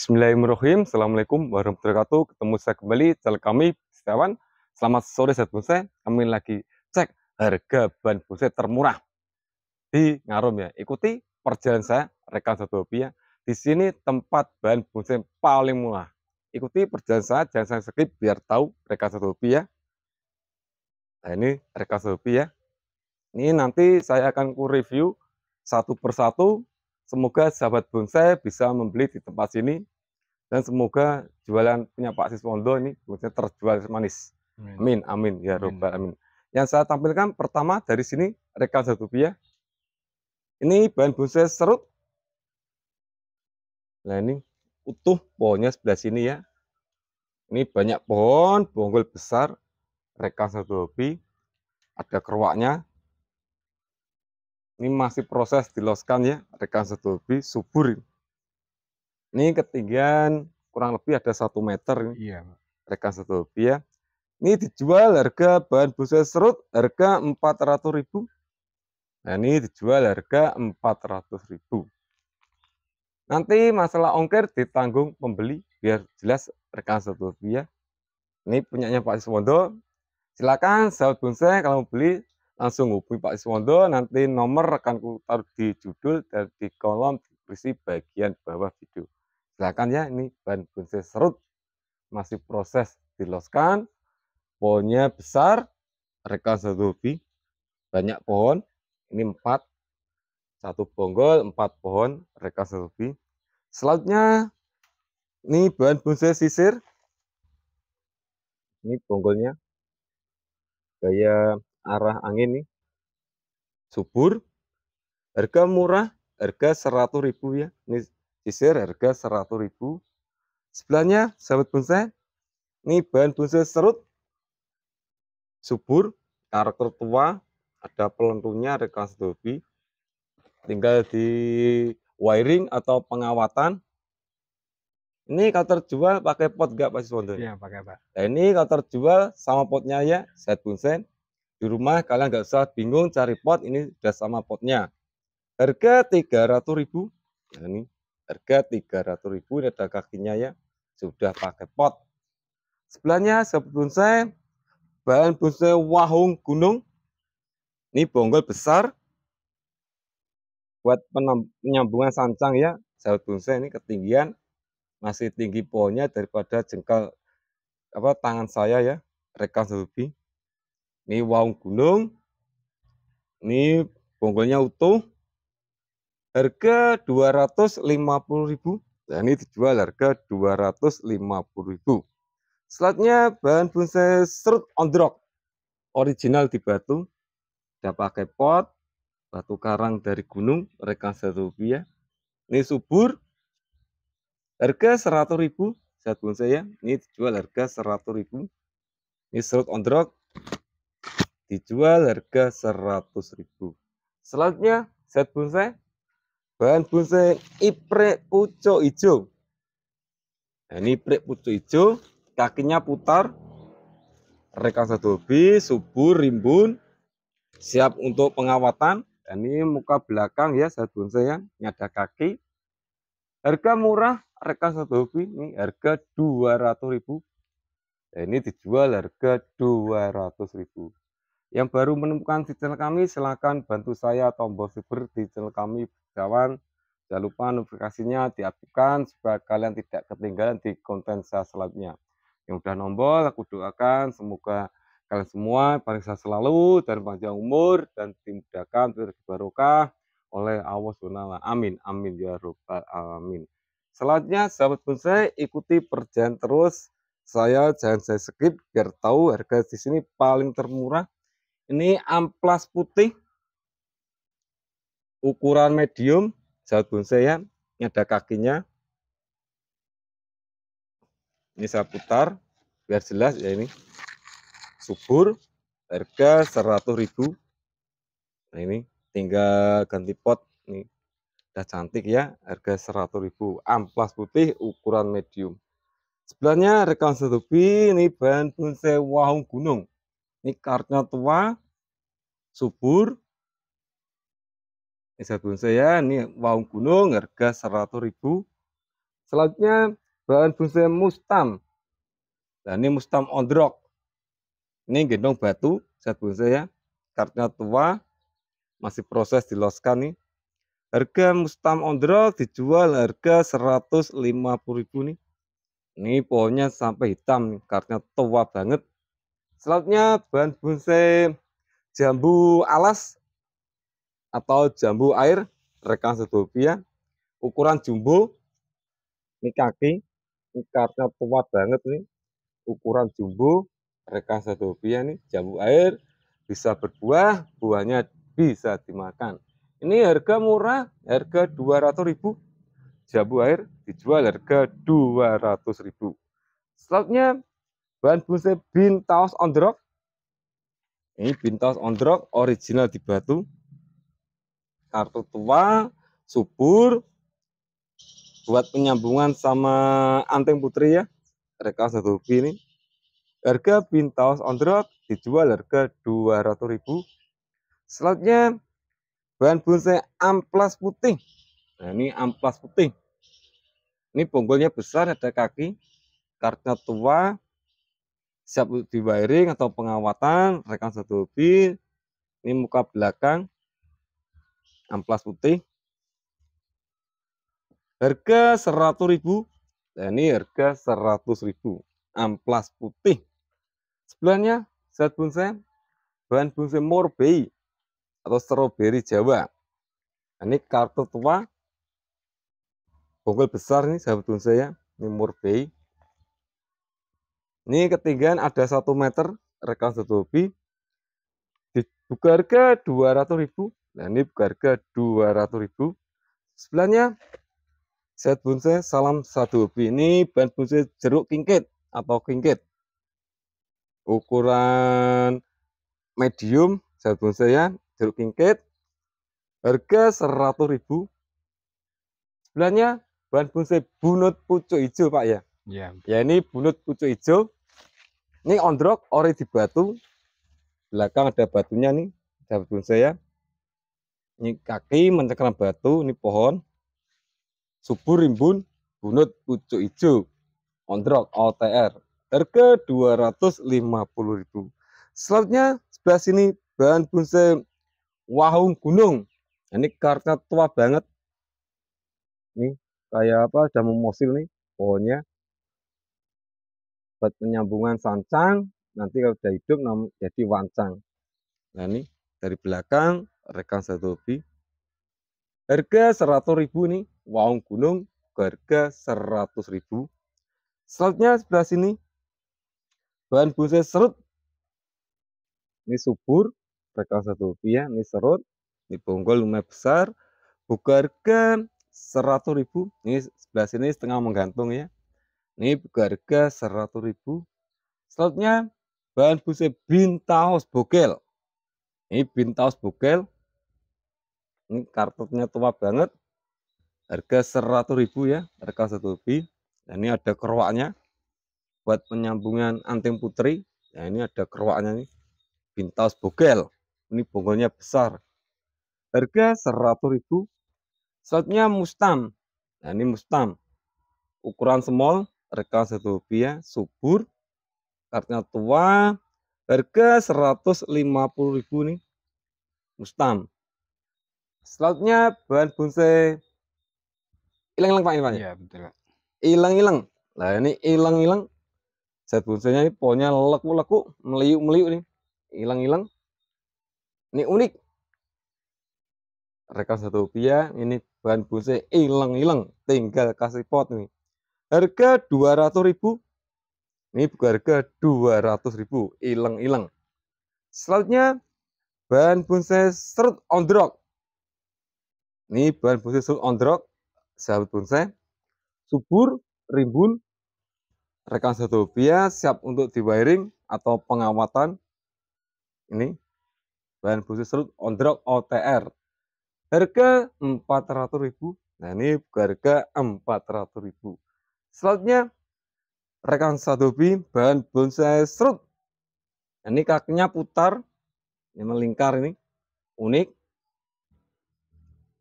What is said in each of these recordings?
Bismillahirrahmanirrahim. Assalamualaikum warahmatullahi wabarakatuh. Ketemu saya kembali, channel kami, Setiawan. Selamat sore, saya Buse. Kami lagi cek harga ban Buse termurah di Ngarum ya. Ikuti perjalanan saya, rekan satu hobi ya. Di sini tempat ban Buse paling murah. Ikuti perjalanan saya, jangan saya skip biar tahu rekan satu hobi ya. Nah ini rekan satu hobi ya. Ini nanti saya akan review satu persatu Semoga sahabat bonsai bisa membeli di tempat sini dan semoga jualan punya Pak Siswondo ini bonsai terjual manis. Amin, amin, amin. ya robbal amin. Yang saya tampilkan pertama dari sini rekan satu ya. Ini bahan bonsai serut. Nah ini utuh pohonnya sebelah sini ya. Ini banyak pohon, bonggol besar, rekan satu hobi, ada keruaknya, ini masih proses diloskan ya, rekan sedobi subur. Ini ketinggian kurang lebih ada satu meter. ini. Iya. Rekan sedobi ya. Ini dijual harga bahan busa serut harga empat ratus ribu. Nah, ini dijual harga empat ratus ribu. Nanti masalah ongkir ditanggung pembeli biar jelas rekan setubi ya. Ini punyanya Pak Siswondo. Silakan sahabat bonsai kalau mau beli langsung hubungi Pak Iswondo nanti nomor akan ku taruh di judul dan di kolom deskripsi bagian bawah video silakan ya ini bahan bonsai serut masih proses diloskan pohonnya besar rekan satu hobi banyak pohon ini empat satu bonggol empat pohon rekan satu hobi selanjutnya ini bahan bonsai sisir ini bonggolnya gaya arah angin nih. Subur. Harga murah, harga 100.000 ya. Ini sisir harga 100.000. Sebelahnya sahabat bonsai. Ini bahan bonsai serut. Subur, karakter tua, ada pelentunya, ada kelas dobi. Tinggal di wiring atau pengawatan. Ini kalau terjual pakai pot gak Pak Iya pakai Pak. Nah, ini kalau terjual sama potnya ya, set bonsai di rumah kalian nggak usah bingung cari pot, ini sudah sama potnya. Harga 300.000. Nah, ini harga 300.000 ini ada kakinya ya. Sudah pakai pot. Sebelahnya sebut bonsai, bahan bonsai wahung gunung. Ini bonggol besar. Buat penyambungan sancang ya. Sahabat bonsai ini ketinggian masih tinggi pohonnya daripada jengkal apa tangan saya ya rekan lebih ini wong gunung. Ini bonggolnya utuh. Harga 250.000. Dan nah, ini dijual harga 250.000. Selanjutnya bahan bonsai serut on ondrok original di batu. Sudah pakai pot, batu karang dari gunung, rekan satu rupiah. Ini subur, harga seratus ribu, bonsai ya. Ini dijual harga seratus ribu. Ini serut on ondrok, Dijual harga 100.000. Selanjutnya, set bonsai. Bahan bonsai iprek pucuk hijau. Nah, ini iprek pucuk hijau, kakinya putar. Rekan satu hobi, subur, rimbun, siap untuk pengawatan. Dan ini muka belakang ya, set bonsai yang ada kaki. Harga murah, rekan satu hobi, ini harga 200.000 Nah, ini dijual harga 200.000. Yang baru menemukan di channel kami, silahkan bantu saya tombol subscribe di channel kami kawan. Jangan lupa notifikasinya diaktifkan supaya kalian tidak ketinggalan di konten saya selanjutnya. Yang sudah nombol, aku doakan semoga kalian semua paling sehat selalu dan panjang umur dan dimudahkan rezeki barokah oleh Allah Subhanahu Amin. Amin ya robbal alamin. Selanjutnya sahabat bonsai ikuti perjalanan terus saya jangan saya skip biar tahu harga di sini paling termurah ini amplas putih ukuran medium zat bonsai ya. Ini ada kakinya. Ini saya putar biar jelas ya ini. Subur harga 100.000. Nah ini tinggal ganti pot nih. Udah cantik ya, harga 100.000. Amplas putih ukuran medium. Sebelahnya rekan setubi ini bahan bonsai wahung gunung. Ini kartunya tua, subur. Ini jagung saya, ya, ini waung gunung, harga 100 ribu. Selanjutnya, bahan bonsai mustam. Nah, ini mustam ondrok. Ini gendong batu, zat bonsai ya. Kartunya tua, masih proses diloskan nih. Harga mustam ondrok dijual harga 150 ribu nih. Ini pohonnya sampai hitam, nih. kartunya tua banget. Selanjutnya bahan bonsai jambu alas atau jambu air rekan sedopia ukuran jumbo ini kaki ini karena tua banget nih ukuran jumbo rekan sedopia nih jambu air bisa berbuah buahnya bisa dimakan ini harga murah harga 200.000 jambu air dijual harga 200.000 selanjutnya Bahan on bintaus rock. Ini bintaus rock, original di batu. Kartu tua, subur. Buat penyambungan sama anting putri ya. Rekaos satu hobi ini. Harga bintaus rock, dijual harga 200 ribu. Selanjutnya bahan bonsai amplas putih. Nah, ini amplas putih. Ini bonggolnya besar, ada kaki, karena tua, siap di wiring atau pengawatan rekan satu hobi ini muka belakang amplas putih harga 100.000 dan nah, ini harga 100.000 amplas putih sebelahnya zat bonsai bahan bonsai morbei atau stroberi jawa nah, ini kartu tua bonggol besar nih sahabat bonsai ya ini morbei ini ketinggian ada satu meter rekan tutupi dibuka harga ribu. nah ini buka harga ribu. sebelahnya set bonsai salam satu hobi ini bahan bonsai jeruk kingkit atau kingkit ukuran medium set bonsai ya jeruk kingkit harga ribu. sebelahnya bahan bonsai bunut pucuk hijau pak ya Ya. Yeah. Ya ini bunut pucuk hijau. Ini ondrok ori di batu. Belakang ada batunya nih, sahabat saya. Ini kaki mencengkeram batu, ini pohon. Subur rimbun, bunut pucuk hijau. Ondrok OTR. Harga 250.000. Selanjutnya sebelah sini bahan bonsai wahung gunung. Nah, ini karena tua banget. ini kayak apa sudah memosil nih pohonnya buat penyambungan sancang nanti kalau sudah hidup jadi wancang nah ini dari belakang rekan satu hobi harga 100 ribu nih waung gunung harga 100 ribu selanjutnya sebelah sini bahan bonsai serut ini subur rekan satu ya. ini serut ini bonggol lumayan besar buka harga 100 ribu ini sebelah sini setengah menggantung ya ini harga ribu. Selanjutnya bahan busnya bintaus bogel. Ini bintaus bogel. Ini kartunya tua banget. Harga ribu ya, harga satu lebih. Dan ini ada keruaknya buat penyambungan anting putri. Nah, ini ada keruaknya nih. Bintaus bogel. Ini bonggolnya besar. Harga ribu. Selanjutnya mustam. Nah, ini mustam. Ukuran small Rekal satu rupiah, subur, kartunya tua, harga 150 ribu nih, mustam. Selanjutnya bahan bonsai hilang-hilang Pak ini Pak. ya betul Hilang-hilang. Lah ini hilang-hilang. set bonsainya ini pohonnya leku-leku, meliuk-meliuk nih. Hilang-hilang. Ini unik. Rekal satu rupiah, ini bahan bonsai hilang-hilang. Tinggal kasih pot nih. Harga ratus ribu. Ini buka harga ratus ribu. Ileng-ileng. Selanjutnya, bahan bonsai serut on the rock Ini bahan bonsai serut on rock Sahabat bonsai. Subur, rimbun, rekan satu rupiah, siap untuk di wiring atau pengawatan. Ini bahan bonsai serut on the rock OTR. Harga ratus ribu. Nah ini harga ratus ribu Selanjutnya, rekan sadobi bahan bonsai serut. Ini kakinya putar, ini melingkar ini, unik.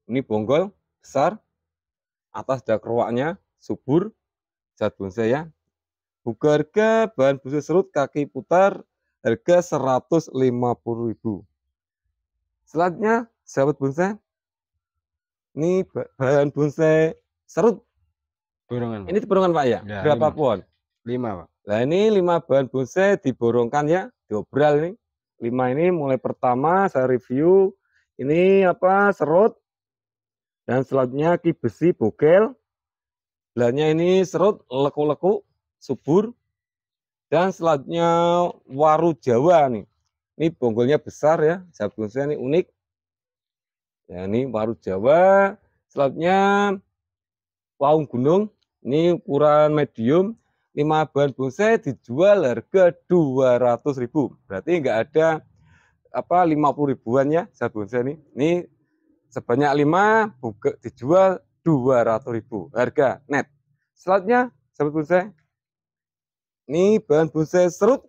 Ini bonggol, besar, atas ada keruaknya, subur, zat bonsai ya. Buka harga bahan bonsai serut kaki putar, harga 150.000. Selanjutnya, sahabat bonsai, ini bahan bonsai serut Borongan. Ini borongan Pak ya? ya Berapa lima. pohon? Lima Pak. Nah ini lima bahan bonsai diborongkan ya, diobral ini. Lima ini mulai pertama saya review ini apa serut dan selanjutnya ki besi bogel. Belahnya ini serut leku-leku subur dan selanjutnya waru Jawa nih. Ini bonggolnya besar ya, sahabat bonsai ini unik. Ya, ini waru Jawa. Selanjutnya waung gunung. Ini ukuran medium 5 bahan bonsai dijual harga 200 ribu. Berarti enggak ada apa 50 ribuan ya saya bonsai ini. Ini sebanyak 5 buka, dijual 200 ribu harga net. Selanjutnya sahabat bonsai. Ini bahan bonsai serut.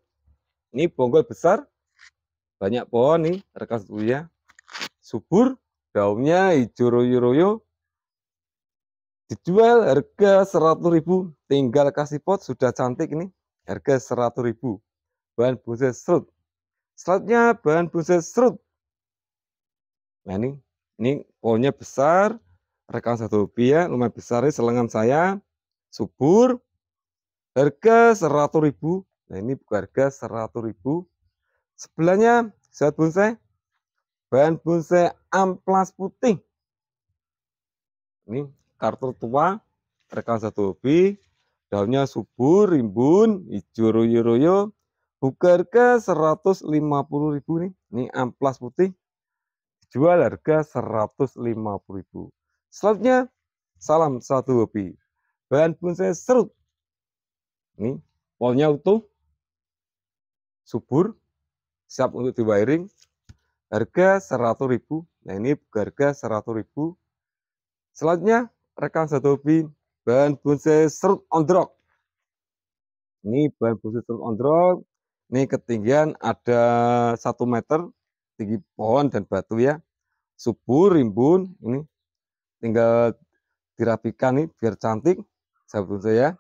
Ini bonggol besar. Banyak pohon nih rekan ya. Subur, daunnya hijau royo-royo, dijual harga 100.000 tinggal kasih pot sudah cantik ini harga 100.000 bahan bonsai serut selanjutnya bahan bonsai serut nah ini ini pohonnya besar rekan satu rupiah lumayan besar ini selengan saya subur harga 100.000 nah ini harga 100.000 sebelahnya saat bonsai bahan bonsai amplas putih ini kartu tua rekan satu hobi daunnya subur rimbun hijau royo royo buka harga puluh ribu nih ini amplas putih jual harga puluh ribu selanjutnya salam satu hobi bahan pun saya serut ini polnya utuh subur siap untuk di wiring harga 100.000 nah ini harga 100.000 selanjutnya rekan satu hobi bahan bonsai serut ondrok ini bahan bonsai serut ondrok ini ketinggian ada satu meter tinggi pohon dan batu ya subur rimbun ini tinggal dirapikan nih biar cantik sabun saya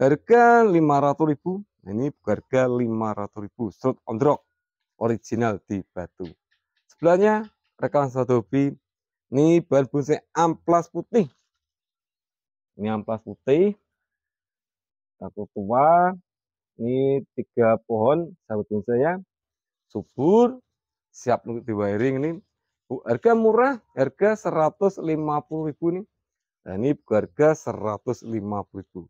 harga 500.000 ribu. ini harga ribu. serut ondrok original di batu sebelahnya rekan satu hobi ini bahan bonsai amplas putih ini amplas putih. aku tua. Ini tiga pohon sahabat bonsai ya. Subur. Siap untuk wiring ini. Harga murah, harga 150.000 nih. dan ini nah, harga 150.000.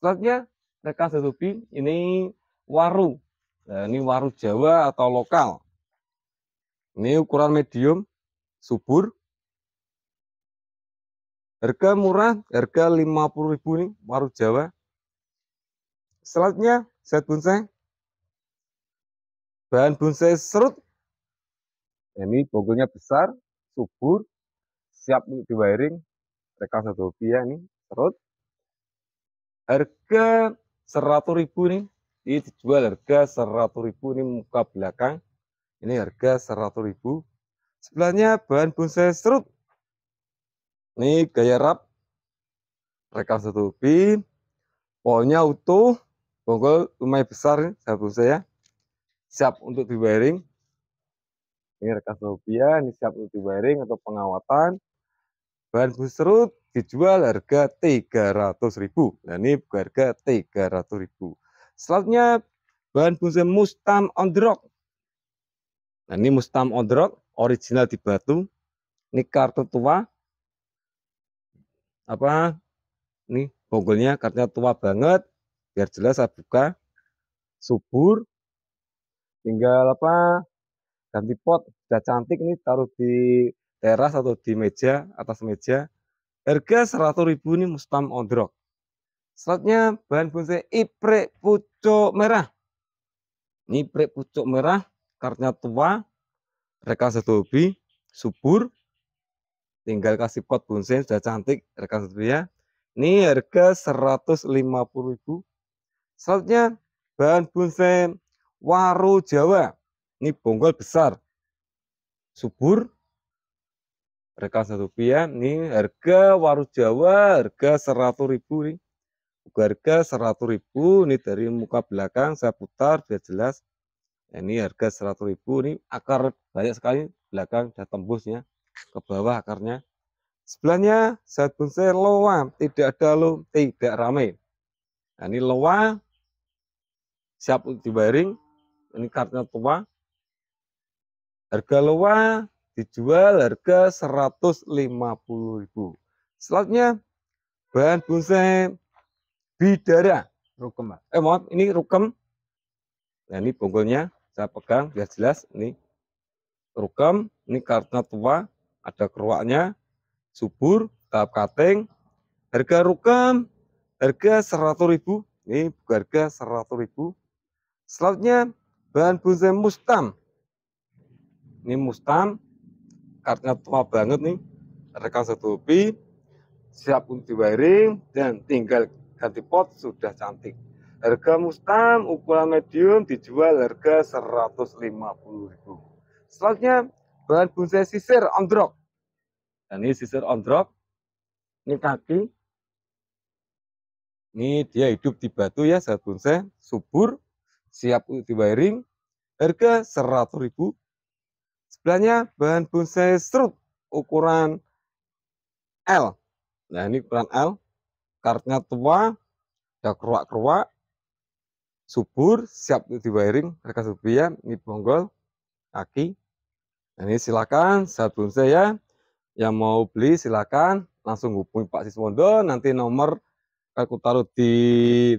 Selanjutnya mereka setupi ini waru. Nah, ini waru Jawa atau lokal. Ini ukuran medium, subur, Harga murah, harga 50.000 nih, waru Jawa. Selanjutnya, set bonsai. Bahan bonsai serut. Ini bonggolnya besar, subur, siap untuk di wiring. Rekal satu rupiah nih, serut. Harga 100.000 nih, ini dijual harga ribu ini muka belakang. Ini harga ribu Sebelahnya bahan bonsai serut ini gaya rap rekam satu pin polnya utuh bonggol lumayan besar sahabat saya siap untuk di wiring ini rekam satu ya. ini siap untuk di wiring atau pengawatan bahan busrut dijual harga 300.000 nah ini harga 300.000 selanjutnya bahan busrut mustam on the rock nah ini mustam on the rock original di batu ini kartu tua apa nih bonggolnya karena tua banget biar jelas saya buka subur tinggal apa ganti pot sudah cantik nih taruh di teras atau di meja atas meja harga 100 ribu ini mustam ondrok selanjutnya bahan bonsai iprek pucuk merah ini iprek pucuk merah kartunya tua rekasa dobi subur tinggal kasih pot bonsai sudah cantik rekan ya? ini harga 150.000 selanjutnya bahan bonsai waru jawa ini bonggol besar subur rekan satu ya? ini harga waru jawa harga 100.000 nih harga 100.000 ini dari muka belakang saya putar biar jelas nah, ini harga 100.000 ini akar banyak sekali belakang sudah ya ke bawah akarnya. Sebelahnya zat bonsai loa, tidak ada lo, tidak ramai. Nah, ini loa siap untuk dibaring, ini kartunya tua. Harga loa dijual harga 150.000. Selanjutnya bahan bonsai bidara rukem. Eh maaf, ini rukem. Nah, ini bonggolnya saya pegang biar jelas ini rukem, ini karena tua. Ada keruaknya, subur, tahap kating. Harga rukam, harga 100 ribu. Ini harga 100 ribu. Selanjutnya, bahan bonsai mustam. Ini mustam, karena tua banget nih. Rekan satu hobi, siap untuk wiring, dan tinggal ganti pot sudah cantik. Harga mustam ukuran medium dijual harga 150.000. Selanjutnya bahan bonsai sisir ondrok. Dan nah, ini sisir ondrok. Ini kaki. Ini dia hidup di batu ya, sahabat bonsai. Subur, siap untuk diwiring. Harga Rp100.000. Sebelahnya bahan bonsai serut ukuran L. Nah ini ukuran L. Kartnya tua, ada keruak-keruak, subur, siap untuk diwiring, harga ya. ini bonggol, kaki, ini silakan sahabat bonsai ya yang mau beli silakan langsung hubungi Pak Siswondo nanti nomor aku taruh di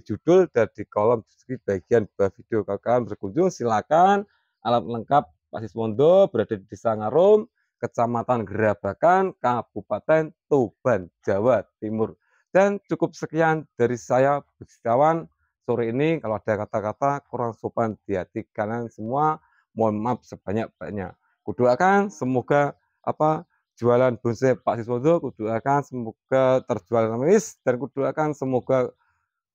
judul dan di kolom di bagian bawah video kalian berkunjung silakan alat lengkap Pak Siswondo berada di Desa Ngarum Kecamatan Gerabakan Kabupaten Tuban Jawa Timur dan cukup sekian dari saya kawan sore ini kalau ada kata-kata kurang sopan di hati kanan semua mohon maaf sebanyak-banyak kudoakan semoga apa jualan bonsai Pak Siswondo kudoakan semoga terjual manis dan kudoakan semoga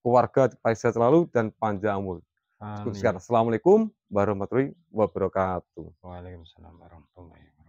keluarga sehat selalu dan panjang umur. Amin. Assalamualaikum warahmatullahi wabarakatuh. Waalaikumsalam warahmatullahi wabarakatuh.